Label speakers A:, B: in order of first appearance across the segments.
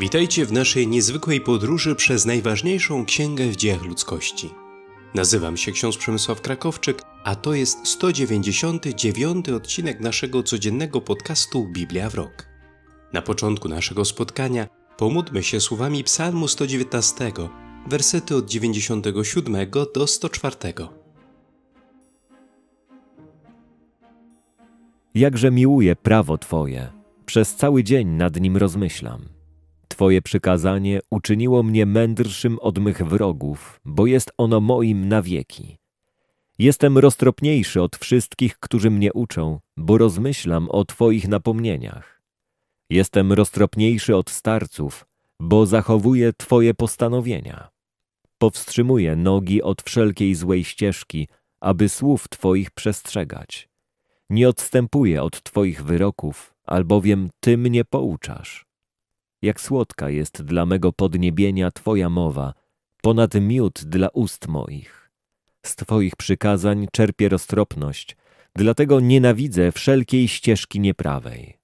A: Witajcie w naszej niezwykłej podróży przez najważniejszą księgę w dziejach ludzkości. Nazywam się ksiądz Przemysław Krakowczyk, a to jest 199 odcinek naszego codziennego podcastu Biblia w Rok. Na początku naszego spotkania pomódlmy się słowami Psalmu 119, wersety od 97 do 104.
B: Jakże miłuję prawo Twoje, przez cały dzień nad nim rozmyślam. Twoje przykazanie uczyniło mnie mędrszym od mych wrogów, bo jest ono moim na wieki. Jestem roztropniejszy od wszystkich, którzy mnie uczą, bo rozmyślam o Twoich napomnieniach. Jestem roztropniejszy od starców, bo zachowuję Twoje postanowienia. Powstrzymuję nogi od wszelkiej złej ścieżki, aby słów Twoich przestrzegać. Nie odstępuję od Twoich wyroków, albowiem Ty mnie pouczasz. Jak słodka jest dla mego podniebienia Twoja mowa, ponad miód dla ust moich. Z Twoich przykazań czerpię roztropność, dlatego nienawidzę wszelkiej ścieżki nieprawej.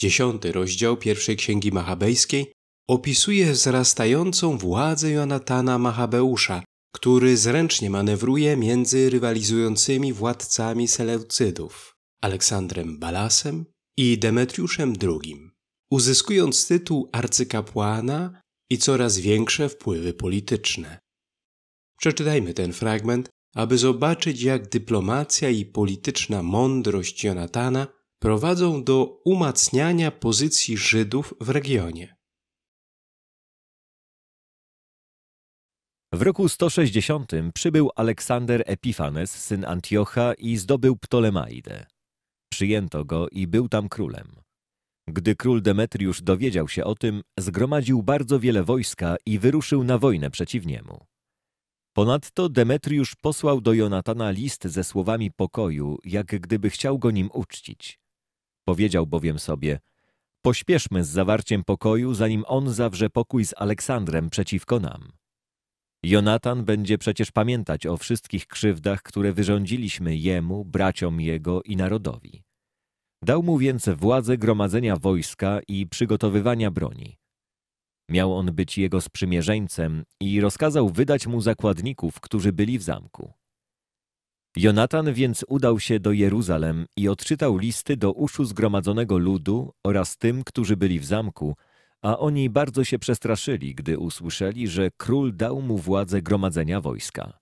A: Dziesiąty rozdział pierwszej księgi machabejskiej opisuje wzrastającą władzę Jonatana Machabeusza, który zręcznie manewruje między rywalizującymi władcami Seleucydów. Aleksandrem Balasem i Demetriuszem II, uzyskując tytuł arcykapłana i coraz większe wpływy polityczne. Przeczytajmy ten fragment, aby zobaczyć, jak dyplomacja i polityczna mądrość Jonatana prowadzą do umacniania pozycji Żydów w regionie.
B: W roku 160 przybył Aleksander Epifanes, syn Antiocha i zdobył Ptolemaidę przyjęto go i był tam królem. Gdy król Demetriusz dowiedział się o tym, zgromadził bardzo wiele wojska i wyruszył na wojnę przeciw niemu. Ponadto Demetriusz posłał do Jonatana list ze słowami pokoju, jak gdyby chciał go nim uczcić. Powiedział bowiem sobie, pośpieszmy z zawarciem pokoju, zanim on zawrze pokój z Aleksandrem przeciwko nam. Jonatan będzie przecież pamiętać o wszystkich krzywdach, które wyrządziliśmy jemu, braciom jego i narodowi. Dał mu więc władzę gromadzenia wojska i przygotowywania broni. Miał on być jego sprzymierzeńcem i rozkazał wydać mu zakładników, którzy byli w zamku. Jonatan więc udał się do Jeruzalem i odczytał listy do uszu zgromadzonego ludu oraz tym, którzy byli w zamku, a oni bardzo się przestraszyli, gdy usłyszeli, że król dał mu władzę gromadzenia wojska.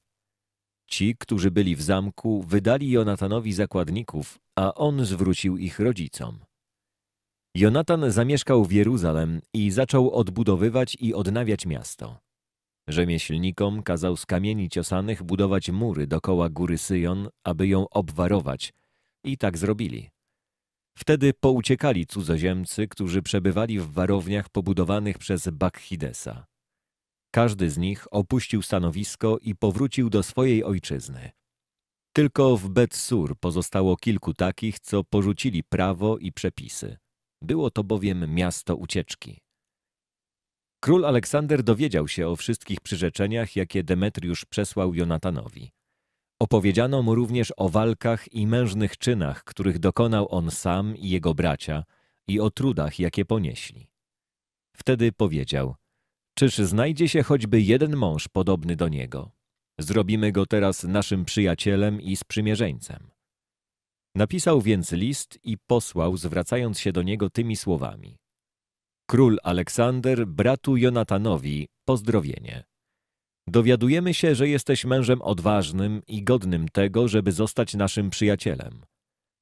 B: Ci, którzy byli w zamku, wydali Jonatanowi zakładników, a on zwrócił ich rodzicom. Jonatan zamieszkał w Jeruzalem i zaczął odbudowywać i odnawiać miasto. Rzemieślnikom kazał z kamieni ciosanych budować mury dokoła góry Syjon, aby ją obwarować. I tak zrobili. Wtedy pouciekali cudzoziemcy, którzy przebywali w warowniach pobudowanych przez Bakhidesa. Każdy z nich opuścił stanowisko i powrócił do swojej ojczyzny. Tylko w Betsur pozostało kilku takich, co porzucili prawo i przepisy. Było to bowiem miasto ucieczki. Król Aleksander dowiedział się o wszystkich przyrzeczeniach, jakie Demetriusz przesłał Jonatanowi. Opowiedziano mu również o walkach i mężnych czynach, których dokonał on sam i jego bracia i o trudach, jakie ponieśli. Wtedy powiedział – Czyż znajdzie się choćby jeden mąż podobny do niego? Zrobimy go teraz naszym przyjacielem i sprzymierzeńcem. Napisał więc list i posłał, zwracając się do niego tymi słowami. Król Aleksander bratu Jonatanowi pozdrowienie. Dowiadujemy się, że jesteś mężem odważnym i godnym tego, żeby zostać naszym przyjacielem.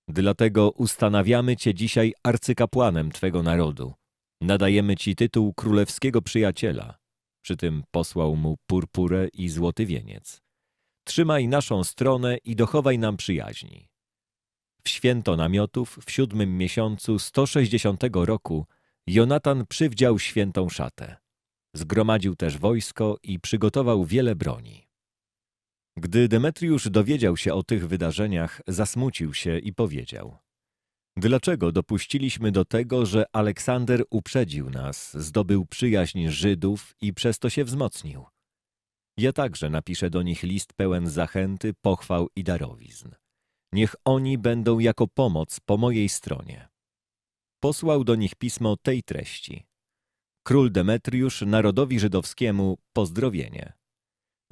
B: Dlatego ustanawiamy cię dzisiaj arcykapłanem twego narodu Nadajemy ci tytuł królewskiego przyjaciela. Przy tym posłał mu purpurę i złoty wieniec. Trzymaj naszą stronę i dochowaj nam przyjaźni. W święto namiotów w siódmym miesiącu 160 roku Jonatan przywdział świętą szatę. Zgromadził też wojsko i przygotował wiele broni. Gdy Demetriusz dowiedział się o tych wydarzeniach, zasmucił się i powiedział – Dlaczego dopuściliśmy do tego, że Aleksander uprzedził nas, zdobył przyjaźń Żydów i przez to się wzmocnił? Ja także napiszę do nich list pełen zachęty, pochwał i darowizn. Niech oni będą jako pomoc po mojej stronie. Posłał do nich pismo tej treści. Król Demetriusz narodowi żydowskiemu pozdrowienie.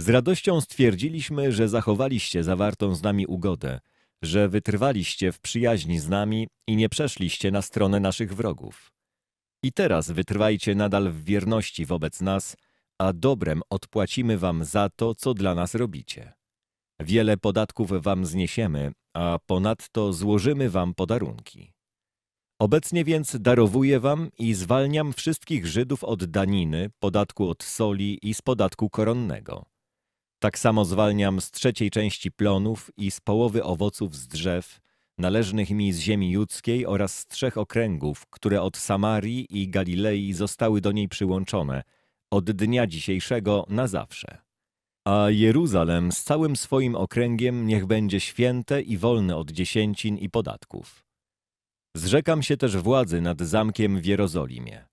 B: Z radością stwierdziliśmy, że zachowaliście zawartą z nami ugodę – że wytrwaliście w przyjaźni z nami i nie przeszliście na stronę naszych wrogów. I teraz wytrwajcie nadal w wierności wobec nas, a dobrem odpłacimy wam za to, co dla nas robicie. Wiele podatków wam zniesiemy, a ponadto złożymy wam podarunki. Obecnie więc darowuję wam i zwalniam wszystkich Żydów od daniny, podatku od soli i z podatku koronnego. Tak samo zwalniam z trzeciej części plonów i z połowy owoców z drzew, należnych mi z ziemi judzkiej oraz z trzech okręgów, które od Samarii i Galilei zostały do niej przyłączone, od dnia dzisiejszego na zawsze. A Jeruzalem z całym swoim okręgiem niech będzie święte i wolne od dziesięcin i podatków. Zrzekam się też władzy nad zamkiem w Jerozolimie.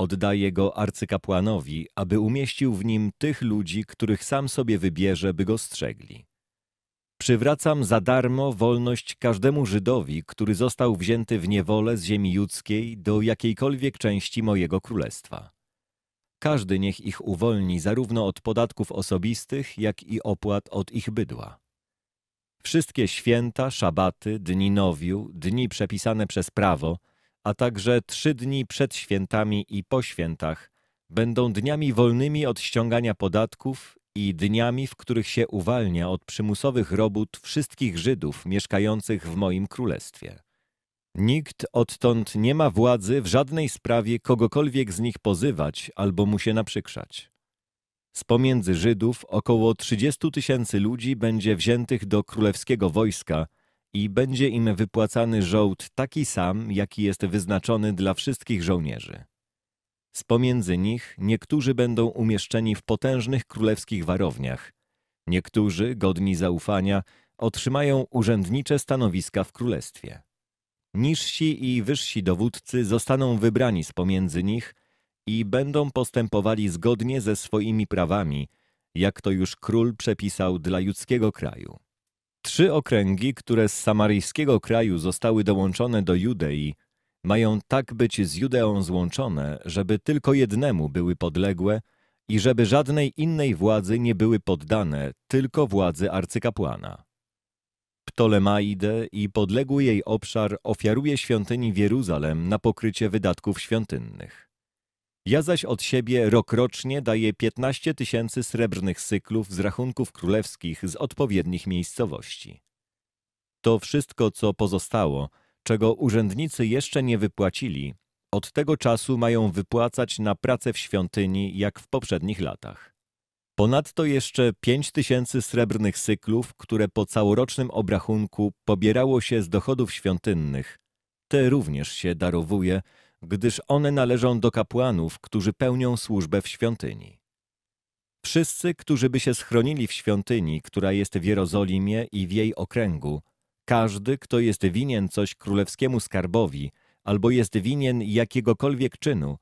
B: Oddaje go arcykapłanowi, aby umieścił w nim tych ludzi, których sam sobie wybierze, by go strzegli. Przywracam za darmo wolność każdemu Żydowi, który został wzięty w niewolę z ziemi judzkiej do jakiejkolwiek części mojego królestwa. Każdy niech ich uwolni zarówno od podatków osobistych, jak i opłat od ich bydła. Wszystkie święta, szabaty, dni nowiu, dni przepisane przez prawo – a także trzy dni przed świętami i po świętach będą dniami wolnymi od ściągania podatków i dniami, w których się uwalnia od przymusowych robót wszystkich Żydów mieszkających w moim królestwie. Nikt odtąd nie ma władzy w żadnej sprawie kogokolwiek z nich pozywać albo mu się naprzykrzać. Z pomiędzy Żydów około 30 tysięcy ludzi będzie wziętych do królewskiego wojska – i będzie im wypłacany żołd taki sam, jaki jest wyznaczony dla wszystkich żołnierzy. Z pomiędzy nich niektórzy będą umieszczeni w potężnych królewskich warowniach. Niektórzy, godni zaufania, otrzymają urzędnicze stanowiska w królestwie. Niżsi i wyżsi dowódcy zostaną wybrani z pomiędzy nich i będą postępowali zgodnie ze swoimi prawami, jak to już król przepisał dla judzkiego kraju. Trzy okręgi, które z samaryjskiego kraju zostały dołączone do Judei, mają tak być z Judeą złączone, żeby tylko jednemu były podległe i żeby żadnej innej władzy nie były poddane, tylko władzy arcykapłana. Ptolemaidę i podległy jej obszar ofiaruje świątyni w Jeruzalem na pokrycie wydatków świątynnych. Ja zaś od siebie rokrocznie daję 15 tysięcy srebrnych cyklów z rachunków królewskich z odpowiednich miejscowości. To wszystko, co pozostało, czego urzędnicy jeszcze nie wypłacili, od tego czasu mają wypłacać na pracę w świątyni jak w poprzednich latach. Ponadto jeszcze 5 tysięcy srebrnych cyklów, które po całorocznym obrachunku pobierało się z dochodów świątynnych, te również się darowuje, gdyż one należą do kapłanów, którzy pełnią służbę w świątyni. Wszyscy, którzy by się schronili w świątyni, która jest w Jerozolimie i w jej okręgu, każdy, kto jest winien coś królewskiemu skarbowi albo jest winien jakiegokolwiek czynu,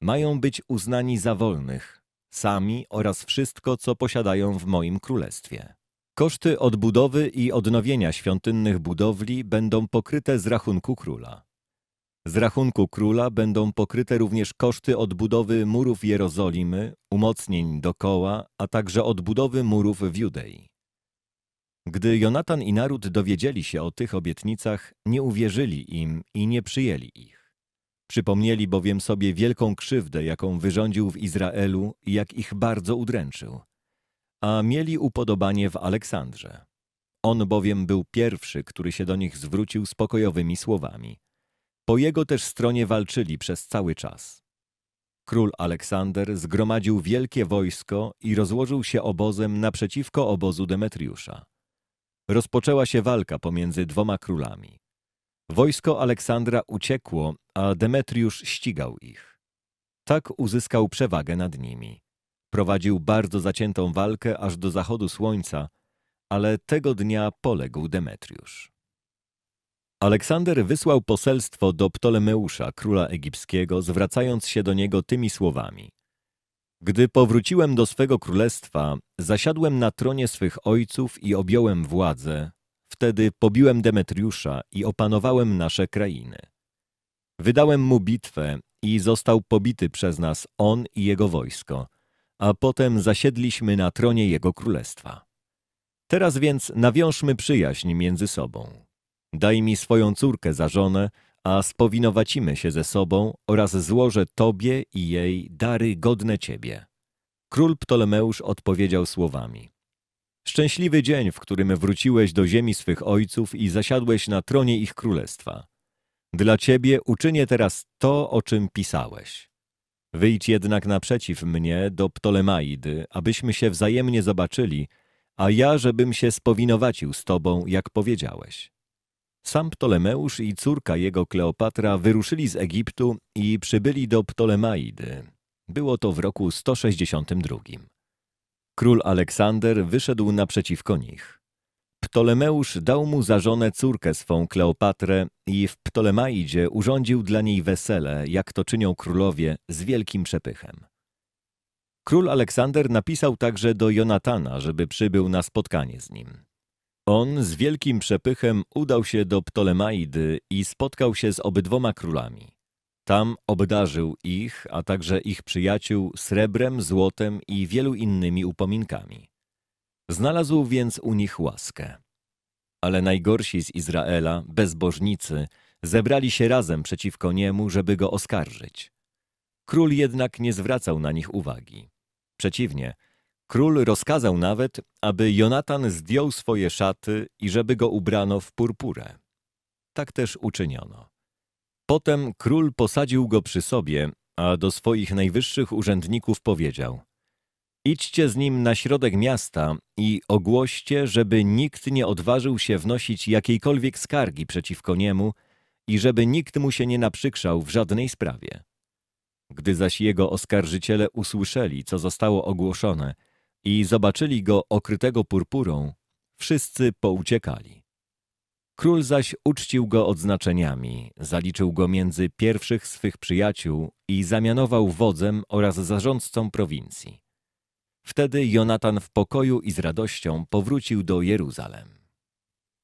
B: mają być uznani za wolnych, sami oraz wszystko, co posiadają w moim królestwie. Koszty odbudowy i odnowienia świątynnych budowli będą pokryte z rachunku króla. Z rachunku króla będą pokryte również koszty odbudowy murów Jerozolimy, umocnień dokoła, a także odbudowy murów w Judei. Gdy Jonatan i naród dowiedzieli się o tych obietnicach, nie uwierzyli im i nie przyjęli ich. Przypomnieli bowiem sobie wielką krzywdę, jaką wyrządził w Izraelu i jak ich bardzo udręczył. A mieli upodobanie w Aleksandrze. On bowiem był pierwszy, który się do nich zwrócił spokojowymi słowami – po jego też stronie walczyli przez cały czas. Król Aleksander zgromadził wielkie wojsko i rozłożył się obozem naprzeciwko obozu Demetriusza. Rozpoczęła się walka pomiędzy dwoma królami. Wojsko Aleksandra uciekło, a Demetriusz ścigał ich. Tak uzyskał przewagę nad nimi. Prowadził bardzo zaciętą walkę aż do zachodu słońca, ale tego dnia poległ Demetriusz. Aleksander wysłał poselstwo do Ptolemeusza, króla egipskiego, zwracając się do niego tymi słowami. Gdy powróciłem do swego królestwa, zasiadłem na tronie swych ojców i objąłem władzę, wtedy pobiłem Demetriusza i opanowałem nasze krainy. Wydałem mu bitwę i został pobity przez nas on i jego wojsko, a potem zasiedliśmy na tronie jego królestwa. Teraz więc nawiążmy przyjaźń między sobą. Daj mi swoją córkę za żonę, a spowinowacimy się ze sobą oraz złożę Tobie i jej dary godne Ciebie. Król Ptolemeusz odpowiedział słowami. Szczęśliwy dzień, w którym wróciłeś do ziemi swych ojców i zasiadłeś na tronie ich królestwa. Dla Ciebie uczynię teraz to, o czym pisałeś. Wyjdź jednak naprzeciw mnie do Ptolemaidy, abyśmy się wzajemnie zobaczyli, a ja, żebym się spowinowacił z Tobą, jak powiedziałeś. Sam Ptolemeusz i córka jego Kleopatra wyruszyli z Egiptu i przybyli do Ptolemaidy. Było to w roku 162. Król Aleksander wyszedł naprzeciwko nich. Ptolemeusz dał mu za żonę córkę swą Kleopatrę i w Ptolemaidzie urządził dla niej wesele, jak to czynią królowie, z wielkim przepychem. Król Aleksander napisał także do Jonatana, żeby przybył na spotkanie z nim. On z wielkim przepychem udał się do Ptolemaidy i spotkał się z obydwoma królami. Tam obdarzył ich, a także ich przyjaciół srebrem, złotem i wielu innymi upominkami. Znalazł więc u nich łaskę. Ale najgorsi z Izraela, bezbożnicy, zebrali się razem przeciwko niemu, żeby go oskarżyć. Król jednak nie zwracał na nich uwagi. Przeciwnie – Król rozkazał nawet, aby Jonatan zdjął swoje szaty i żeby go ubrano w purpurę. Tak też uczyniono. Potem król posadził go przy sobie, a do swoich najwyższych urzędników powiedział Idźcie z nim na środek miasta i ogłoście, żeby nikt nie odważył się wnosić jakiejkolwiek skargi przeciwko niemu i żeby nikt mu się nie naprzykrzał w żadnej sprawie. Gdy zaś jego oskarżyciele usłyszeli, co zostało ogłoszone – i zobaczyli go okrytego purpurą, wszyscy pouciekali. Król zaś uczcił go odznaczeniami, zaliczył go między pierwszych swych przyjaciół i zamianował wodzem oraz zarządcą prowincji. Wtedy Jonatan w pokoju i z radością powrócił do Jeruzalem.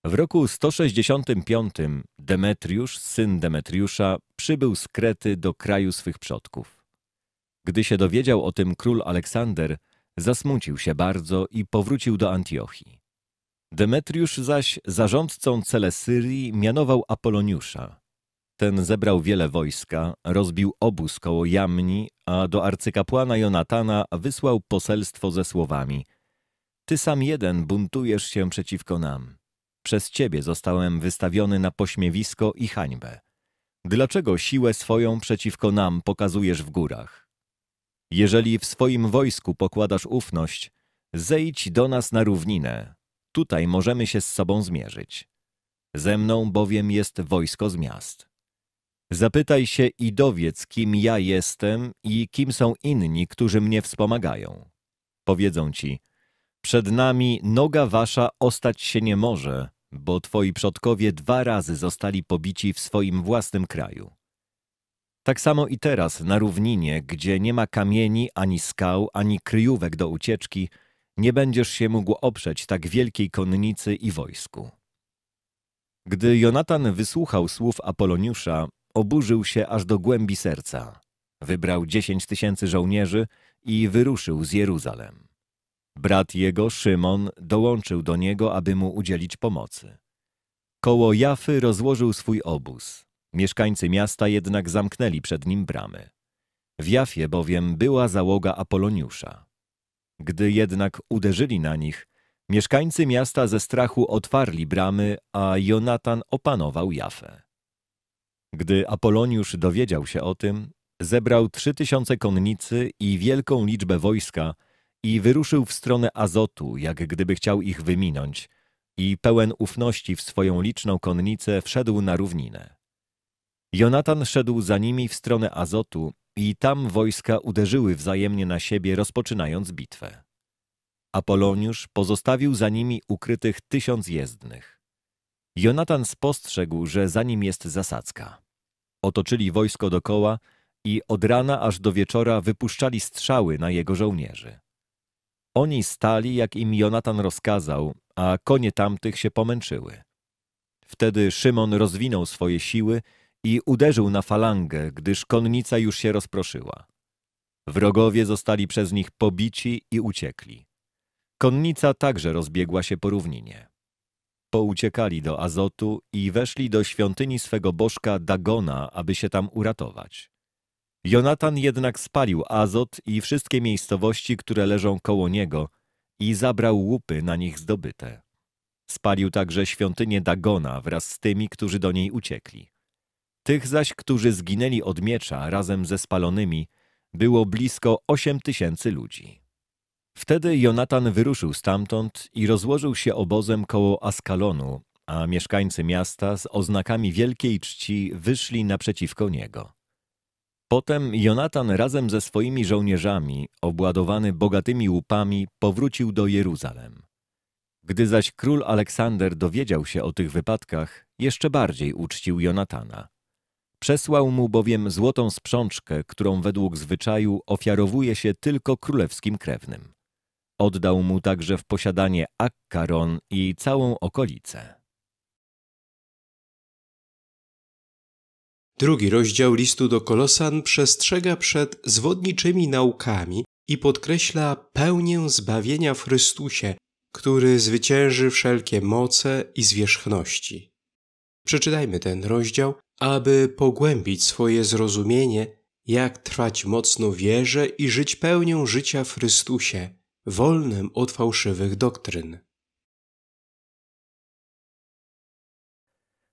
B: W roku 165 Demetriusz, syn Demetriusza, przybył z Krety do kraju swych przodków. Gdy się dowiedział o tym król Aleksander, Zasmucił się bardzo i powrócił do Antiochii. Demetriusz zaś zarządcą Celesyrii mianował Apoloniusza. Ten zebrał wiele wojska, rozbił obóz koło Jamni, a do arcykapłana Jonatana wysłał poselstwo ze słowami Ty sam jeden buntujesz się przeciwko nam. Przez ciebie zostałem wystawiony na pośmiewisko i hańbę. Dlaczego siłę swoją przeciwko nam pokazujesz w górach? Jeżeli w swoim wojsku pokładasz ufność, zejdź do nas na równinę. Tutaj możemy się z sobą zmierzyć. Ze mną bowiem jest wojsko z miast. Zapytaj się i dowiedz, kim ja jestem i kim są inni, którzy mnie wspomagają. Powiedzą ci, przed nami noga wasza ostać się nie może, bo twoi przodkowie dwa razy zostali pobici w swoim własnym kraju. Tak samo i teraz, na równinie, gdzie nie ma kamieni, ani skał, ani kryjówek do ucieczki, nie będziesz się mógł oprzeć tak wielkiej konnicy i wojsku. Gdy Jonatan wysłuchał słów Apoloniusza, oburzył się aż do głębi serca. Wybrał dziesięć tysięcy żołnierzy i wyruszył z Jeruzalem. Brat jego, Szymon, dołączył do niego, aby mu udzielić pomocy. Koło Jafy rozłożył swój obóz. Mieszkańcy miasta jednak zamknęli przed nim bramy. W Jafie bowiem była załoga Apoloniusza. Gdy jednak uderzyli na nich, mieszkańcy miasta ze strachu otwarli bramy, a Jonatan opanował Jafę. Gdy Apoloniusz dowiedział się o tym, zebrał trzy tysiące konnicy i wielką liczbę wojska i wyruszył w stronę Azotu, jak gdyby chciał ich wyminąć i pełen ufności w swoją liczną konnicę wszedł na równinę. Jonatan szedł za nimi w stronę Azotu i tam wojska uderzyły wzajemnie na siebie, rozpoczynając bitwę. Apoloniusz pozostawił za nimi ukrytych tysiąc jezdnych. Jonatan spostrzegł, że za nim jest zasadzka. Otoczyli wojsko dokoła i od rana aż do wieczora wypuszczali strzały na jego żołnierzy. Oni stali, jak im Jonatan rozkazał, a konie tamtych się pomęczyły. Wtedy Szymon rozwinął swoje siły i uderzył na falangę, gdyż konnica już się rozproszyła. Wrogowie zostali przez nich pobici i uciekli. Konnica także rozbiegła się po równinie. Pouciekali do Azotu i weszli do świątyni swego bożka Dagona, aby się tam uratować. Jonatan jednak spalił Azot i wszystkie miejscowości, które leżą koło niego i zabrał łupy na nich zdobyte. Spalił także świątynię Dagona wraz z tymi, którzy do niej uciekli. Tych zaś, którzy zginęli od miecza razem ze spalonymi, było blisko 8 tysięcy ludzi. Wtedy Jonatan wyruszył stamtąd i rozłożył się obozem koło Askalonu, a mieszkańcy miasta z oznakami wielkiej czci wyszli naprzeciwko niego. Potem Jonatan razem ze swoimi żołnierzami, obładowany bogatymi łupami, powrócił do Jeruzalem. Gdy zaś król Aleksander dowiedział się o tych wypadkach, jeszcze bardziej uczcił Jonatana. Przesłał mu bowiem złotą sprzączkę, którą według zwyczaju ofiarowuje się tylko królewskim krewnym. Oddał mu także w posiadanie Akkaron i całą okolicę.
A: Drugi rozdział listu do Kolosan przestrzega przed zwodniczymi naukami i podkreśla pełnię zbawienia w Chrystusie, który zwycięży wszelkie moce i zwierzchności. Przeczytajmy ten rozdział aby pogłębić swoje zrozumienie, jak trwać mocno wierze i żyć pełnią życia w Chrystusie, wolnym od fałszywych doktryn.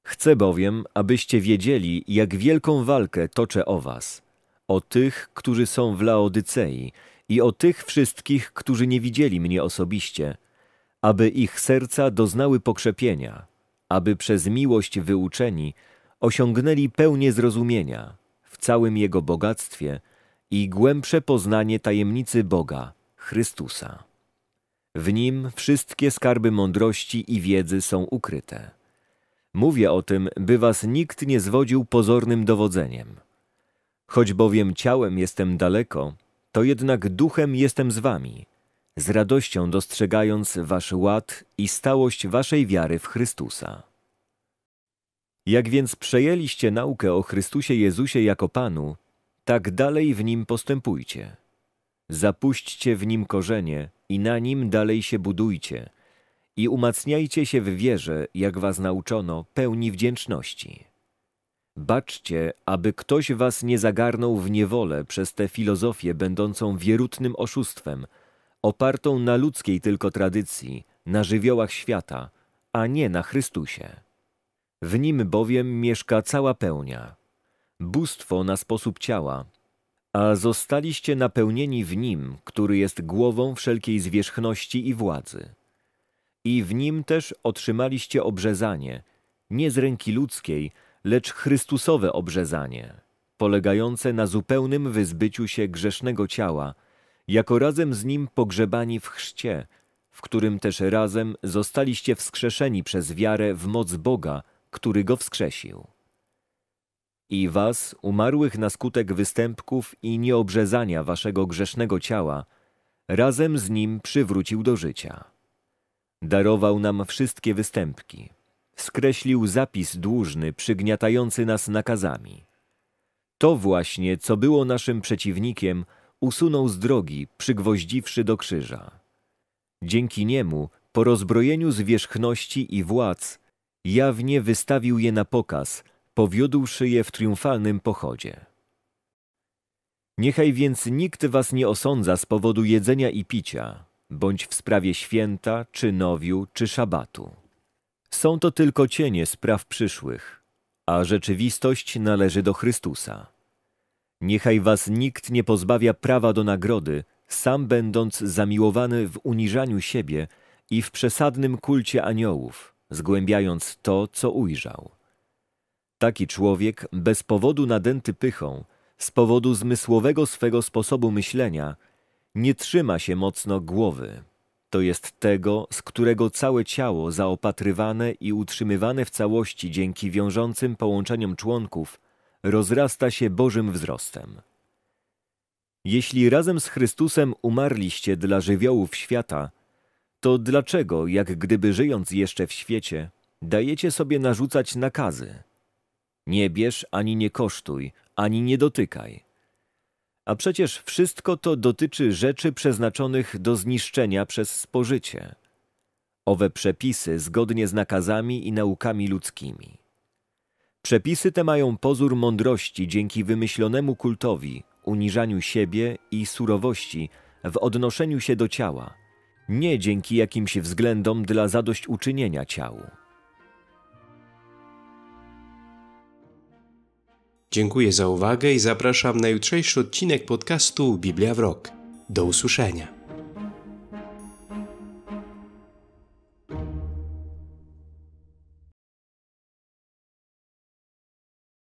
B: Chcę bowiem, abyście wiedzieli, jak wielką walkę toczę o was, o tych, którzy są w Laodycei i o tych wszystkich, którzy nie widzieli mnie osobiście, aby ich serca doznały pokrzepienia, aby przez miłość wyuczeni – osiągnęli pełnię zrozumienia w całym Jego bogactwie i głębsze poznanie tajemnicy Boga, Chrystusa. W Nim wszystkie skarby mądrości i wiedzy są ukryte. Mówię o tym, by was nikt nie zwodził pozornym dowodzeniem. Choć bowiem ciałem jestem daleko, to jednak duchem jestem z wami, z radością dostrzegając wasz ład i stałość waszej wiary w Chrystusa. Jak więc przejęliście naukę o Chrystusie Jezusie jako Panu, tak dalej w nim postępujcie. Zapuśćcie w nim korzenie i na nim dalej się budujcie i umacniajcie się w wierze, jak was nauczono, pełni wdzięczności. Baczcie, aby ktoś was nie zagarnął w niewolę przez tę filozofię będącą wierutnym oszustwem, opartą na ludzkiej tylko tradycji, na żywiołach świata, a nie na Chrystusie. W nim bowiem mieszka cała pełnia, bóstwo na sposób ciała, a zostaliście napełnieni w nim, który jest głową wszelkiej zwierzchności i władzy. I w nim też otrzymaliście obrzezanie, nie z ręki ludzkiej, lecz Chrystusowe obrzezanie, polegające na zupełnym wyzbyciu się grzesznego ciała, jako razem z nim pogrzebani w chrzcie, w którym też razem zostaliście wskrzeszeni przez wiarę w moc Boga, który go wskrzesił. I was, umarłych na skutek występków i nieobrzezania waszego grzesznego ciała, razem z nim przywrócił do życia. Darował nam wszystkie występki. Skreślił zapis dłużny, przygniatający nas nakazami. To właśnie, co było naszym przeciwnikiem, usunął z drogi, przygwoździwszy do krzyża. Dzięki niemu, po rozbrojeniu zwierzchności i władz, Jawnie wystawił je na pokaz, powiódłszy je w triumfalnym pochodzie. Niechaj więc nikt was nie osądza z powodu jedzenia i picia, bądź w sprawie święta, czy nowiu, czy szabatu. Są to tylko cienie spraw przyszłych, a rzeczywistość należy do Chrystusa. Niechaj was nikt nie pozbawia prawa do nagrody, sam będąc zamiłowany w uniżaniu siebie i w przesadnym kulcie aniołów – zgłębiając to, co ujrzał. Taki człowiek, bez powodu nadęty pychą, z powodu zmysłowego swego sposobu myślenia, nie trzyma się mocno głowy. To jest tego, z którego całe ciało zaopatrywane i utrzymywane w całości dzięki wiążącym połączeniom członków rozrasta się Bożym wzrostem. Jeśli razem z Chrystusem umarliście dla żywiołów świata, to dlaczego, jak gdyby żyjąc jeszcze w świecie, dajecie sobie narzucać nakazy? Nie bierz ani nie kosztuj, ani nie dotykaj. A przecież wszystko to dotyczy rzeczy przeznaczonych do zniszczenia przez spożycie. Owe przepisy zgodnie z nakazami i naukami ludzkimi. Przepisy te mają pozór mądrości dzięki wymyślonemu kultowi, uniżaniu siebie i surowości w odnoszeniu się do ciała – nie dzięki jakimś względom dla zadośćuczynienia ciału.
A: Dziękuję za uwagę i zapraszam na jutrzejszy odcinek podcastu Biblia w Rok. Do usłyszenia.